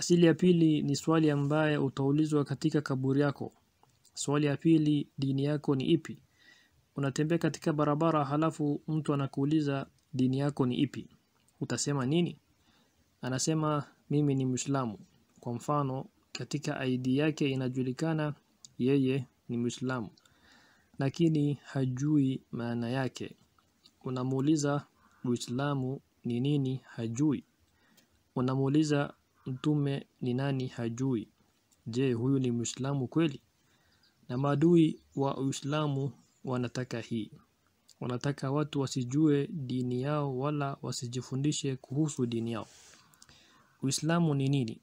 Asili ya pili ni swali ambaye utaulizwa katika kaburi yako. Swali ya pili, dini yako ni ipi? Unatembea katika barabara halafu mtu anakuuliza dini yako ni ipi? Utasema nini? Anasema mimi ni Muislamu. Kwa mfano, katika ID yake inajulikana yeye ni Muislamu. Lakini hajui maana yake. Unamuuliza Uislamu ni nini? Hajui. Unamuuliza Mtume ni nani hajui? Je, huyu ni Muislamu kweli? Na maadui wa Uislamu wanataka hii. Wanataka watu wasijue dini yao wala wasijifundishe kuhusu dini yao. Uislamu ni nini?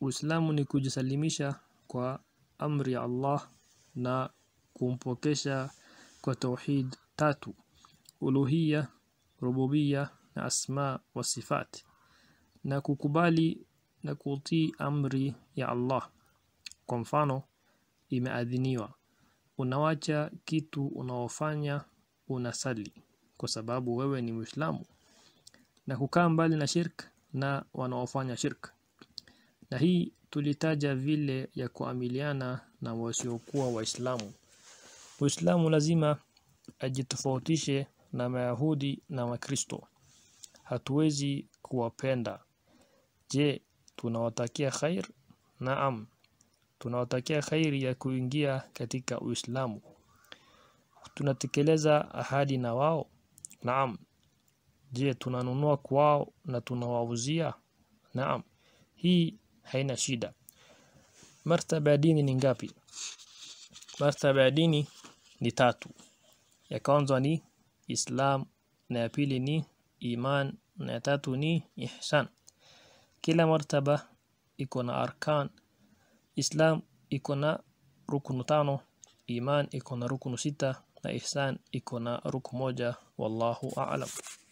Uislamu ni kujisalimisha kwa amri ya Allah na kumpokesha kwa tauhid tatu: uluhia, rububia na asma wa sifat, na kukubali na kutii amri ya Allah. Kwa mfano, imeadhiniwa unawacha kitu unaofanya, unasali kwa sababu wewe ni Muislamu, na kukaa mbali na shirk na wanaofanya shirk. Na hii tulitaja vile ya kuamiliana na wasiokuwa Waislamu. Muislamu lazima ajitofautishe na Mayahudi na Wakristo. Hatuwezi kuwapenda. Je, tunawatakia khair naam tunawatakia khairi ya kuingia katika Uislamu tunatekeleza ahadi na wao naam je tunanunua kwao na tunawauzia naam hii haina shida martaba ya dini ni ngapi martaba ya dini ni tatu ya kwanza ni Islam na ya pili ni iman na ya tatu ni ihsan كلا مرتبة يكون أركان إسلام يكون ركن تانو إيمان يكون ركن ستة إحسان يكون ركن موجة والله أعلم